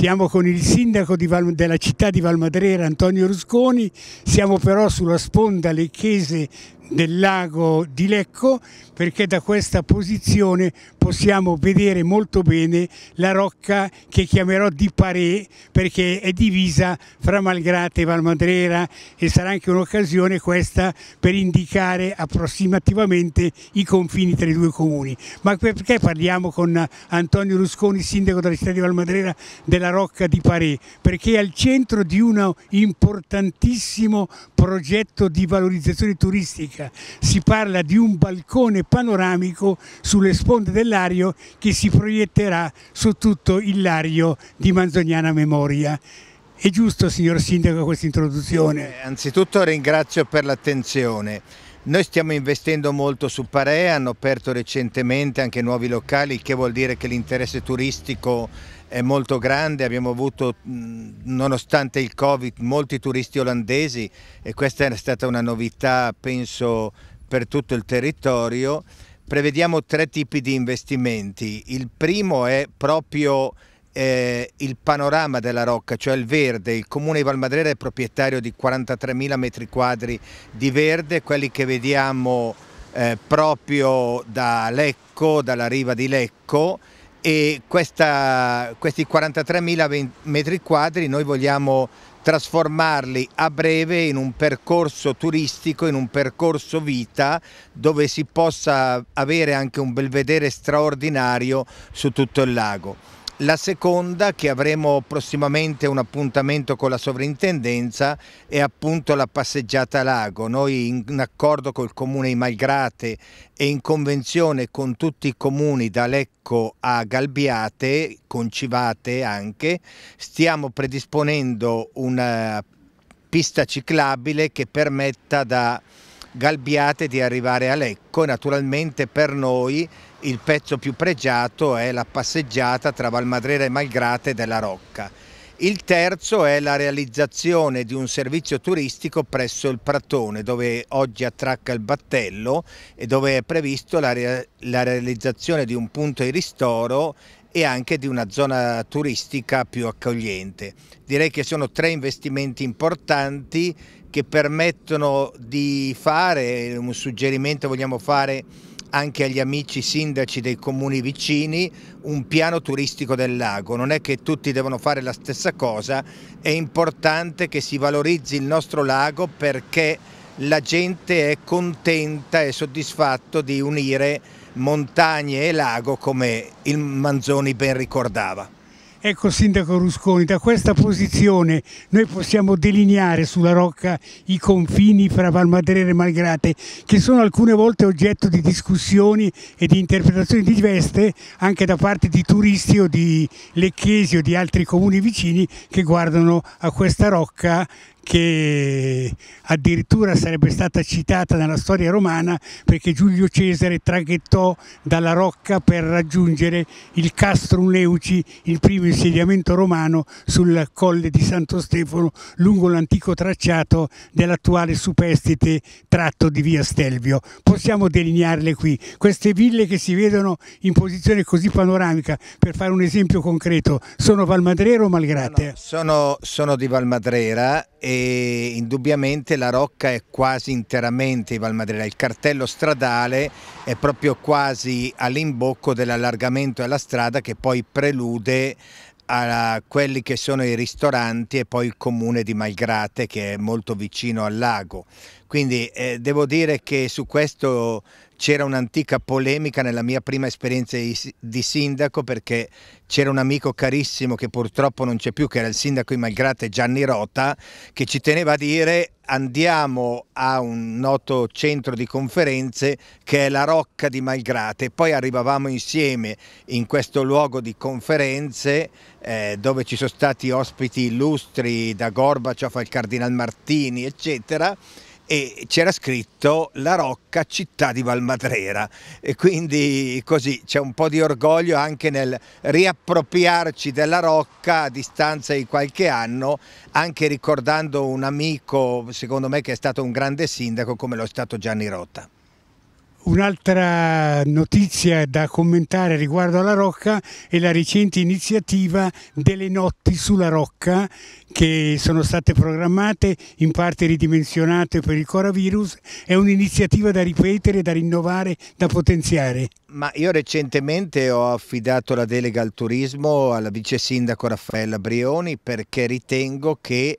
Siamo con il sindaco Val, della città di Valmadrera, Antonio Rusconi, siamo però sulla sponda lecchese del lago di Lecco perché da questa posizione possiamo vedere molto bene la rocca che chiamerò di Paré perché è divisa fra Malgrate e Valmadrera e sarà anche un'occasione questa per indicare approssimativamente i confini tra i due comuni. Ma perché parliamo con Antonio Rusconi, sindaco della città di Valmadrera, della rocca di Paré? Perché è al centro di un importantissimo progetto di valorizzazione turistica America. Si parla di un balcone panoramico sulle sponde dell'Ario che si proietterà su tutto il Lario di Manzoniana Memoria. È giusto, signor Sindaco, questa introduzione? Eh, anzitutto ringrazio per l'attenzione. Noi stiamo investendo molto su Parea, hanno aperto recentemente anche nuovi locali, che vuol dire che l'interesse turistico è molto grande, abbiamo avuto mm, nonostante il Covid molti turisti olandesi e questa è stata una novità penso per tutto il territorio. Prevediamo tre tipi di investimenti, il primo è proprio eh, il panorama della rocca, cioè il verde, il comune di Valmadrera è proprietario di 43.000 metri quadri di verde, quelli che vediamo eh, proprio da Lecco, dalla riva di Lecco e questa, questi 43.000 metri quadri noi vogliamo trasformarli a breve in un percorso turistico, in un percorso vita dove si possa avere anche un belvedere straordinario su tutto il lago. La seconda, che avremo prossimamente un appuntamento con la sovrintendenza, è appunto la passeggiata a lago. Noi in accordo col comune di Malgrate e in convenzione con tutti i comuni da Lecco a Galbiate, con Civate anche, stiamo predisponendo una pista ciclabile che permetta da Galbiate di arrivare a Lecco. Naturalmente per noi il pezzo più pregiato è la passeggiata tra Valmadrera e Malgrate della Rocca. Il terzo è la realizzazione di un servizio turistico presso il Pratone dove oggi attracca il battello e dove è previsto la, re la realizzazione di un punto di ristoro e anche di una zona turistica più accogliente. Direi che sono tre investimenti importanti che permettono di fare, un suggerimento vogliamo fare anche agli amici sindaci dei comuni vicini un piano turistico del lago, non è che tutti devono fare la stessa cosa, è importante che si valorizzi il nostro lago perché la gente è contenta e soddisfatta di unire montagne e lago come il Manzoni ben ricordava. Ecco Sindaco Rusconi, da questa posizione noi possiamo delineare sulla Rocca i confini fra Valmadrera e Malgrate che sono alcune volte oggetto di discussioni e di interpretazioni diverse anche da parte di turisti o di lecchesi o di altri comuni vicini che guardano a questa rocca che addirittura sarebbe stata citata nella storia romana perché Giulio Cesare traghettò dalla Rocca per raggiungere il Castrum Leuci, il primo insediamento romano sul colle di Santo Stefano lungo l'antico tracciato dell'attuale superstite tratto di via Stelvio. Possiamo delinearle qui, queste ville che si vedono in posizione così panoramica, per fare un esempio concreto, sono Valmadrera o Malgrate? No, sono, sono di Valmadrera e e indubbiamente la Rocca è quasi interamente in Val Valmadrera, il cartello stradale è proprio quasi all'imbocco dell'allargamento della strada che poi prelude a quelli che sono i ristoranti e poi il comune di Malgrate che è molto vicino al lago. Quindi eh, devo dire che su questo c'era un'antica polemica nella mia prima esperienza di sindaco perché c'era un amico carissimo che purtroppo non c'è più, che era il sindaco di Malgrate Gianni Rota, che ci teneva a dire andiamo a un noto centro di conferenze che è la Rocca di Malgrate, poi arrivavamo insieme in questo luogo di conferenze eh, dove ci sono stati ospiti illustri da Gorbaciov al Cardinal Martini eccetera e c'era scritto La Rocca, città di Valmadrera. E quindi così c'è un po' di orgoglio anche nel riappropriarci della Rocca a distanza di qualche anno, anche ricordando un amico, secondo me, che è stato un grande sindaco come lo è stato Gianni Rota. Un'altra notizia da commentare riguardo alla Rocca è la recente iniziativa delle notti sulla Rocca che sono state programmate, in parte ridimensionate per il coronavirus, è un'iniziativa da ripetere, da rinnovare, da potenziare. Ma io recentemente ho affidato la delega al turismo alla vice sindaco Raffaella Brioni perché ritengo che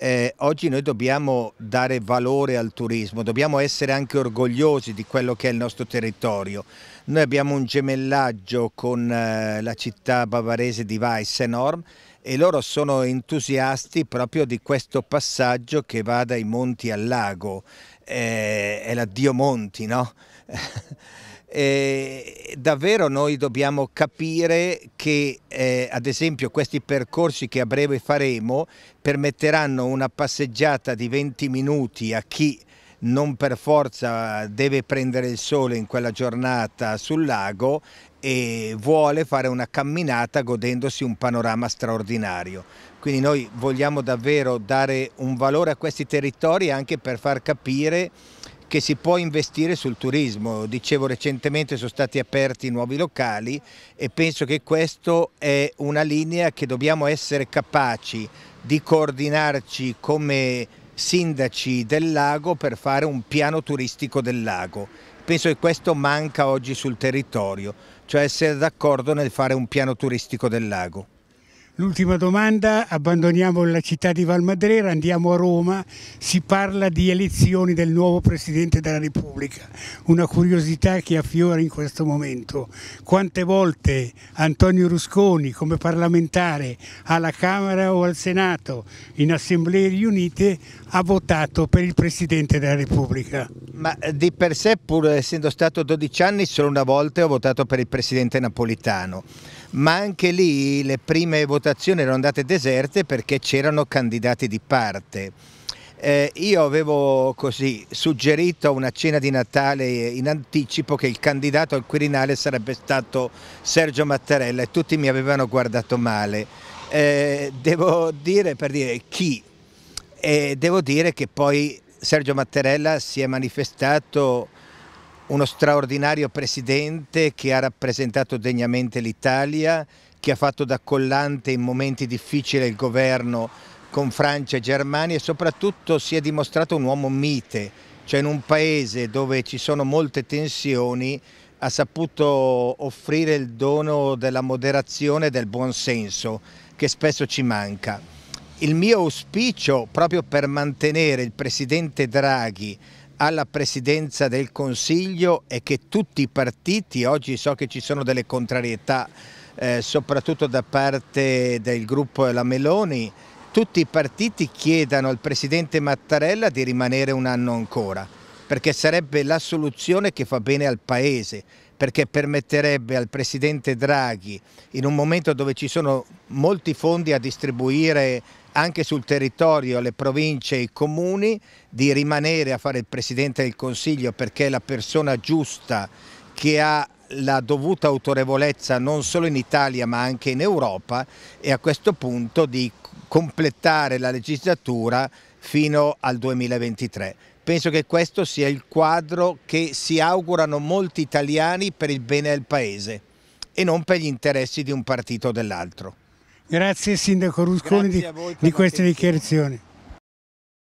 eh, oggi noi dobbiamo dare valore al turismo, dobbiamo essere anche orgogliosi di quello che è il nostro territorio. Noi abbiamo un gemellaggio con eh, la città bavarese di Weissenorm e loro sono entusiasti proprio di questo passaggio che va dai monti al lago, eh, è l'addio monti, no? eh, davvero noi dobbiamo capire che eh, ad esempio questi percorsi che a breve faremo permetteranno una passeggiata di 20 minuti a chi non per forza deve prendere il sole in quella giornata sul lago e vuole fare una camminata godendosi un panorama straordinario. Quindi noi vogliamo davvero dare un valore a questi territori anche per far capire che si può investire sul turismo. Dicevo recentemente sono stati aperti nuovi locali e penso che questa è una linea che dobbiamo essere capaci di coordinarci come sindaci del lago per fare un piano turistico del lago. Penso che questo manca oggi sul territorio, cioè essere d'accordo nel fare un piano turistico del lago. L'ultima domanda, abbandoniamo la città di Valmadrera, andiamo a Roma, si parla di elezioni del nuovo Presidente della Repubblica, una curiosità che affiora in questo momento. Quante volte Antonio Rusconi come parlamentare alla Camera o al Senato in Assemblee riunite ha votato per il Presidente della Repubblica? Ma eh, di per sé pur essendo stato 12 anni solo una volta ho votato per il Presidente Napolitano ma anche lì le prime votazioni erano andate deserte perché c'erano candidati di parte. Eh, io avevo così suggerito a una cena di Natale in anticipo che il candidato al Quirinale sarebbe stato Sergio Mattarella e tutti mi avevano guardato male. Eh, devo dire per dire chi e eh, devo dire che poi Sergio Mattarella si è manifestato uno straordinario presidente che ha rappresentato degnamente l'Italia, che ha fatto da collante in momenti difficili il governo con Francia e Germania e soprattutto si è dimostrato un uomo mite, cioè in un paese dove ci sono molte tensioni ha saputo offrire il dono della moderazione e del buonsenso che spesso ci manca. Il mio auspicio proprio per mantenere il presidente Draghi alla presidenza del Consiglio e che tutti i partiti, oggi so che ci sono delle contrarietà eh, soprattutto da parte del gruppo La Meloni, tutti i partiti chiedano al Presidente Mattarella di rimanere un anno ancora perché sarebbe la soluzione che fa bene al Paese perché permetterebbe al Presidente Draghi, in un momento dove ci sono molti fondi a distribuire anche sul territorio, le province e i comuni, di rimanere a fare il Presidente del Consiglio perché è la persona giusta che ha la dovuta autorevolezza non solo in Italia ma anche in Europa e a questo punto di completare la legislatura fino al 2023. Penso che questo sia il quadro che si augurano molti italiani per il bene del Paese e non per gli interessi di un partito o dell'altro. Grazie Sindaco Rusconi di, di queste dichiarazioni.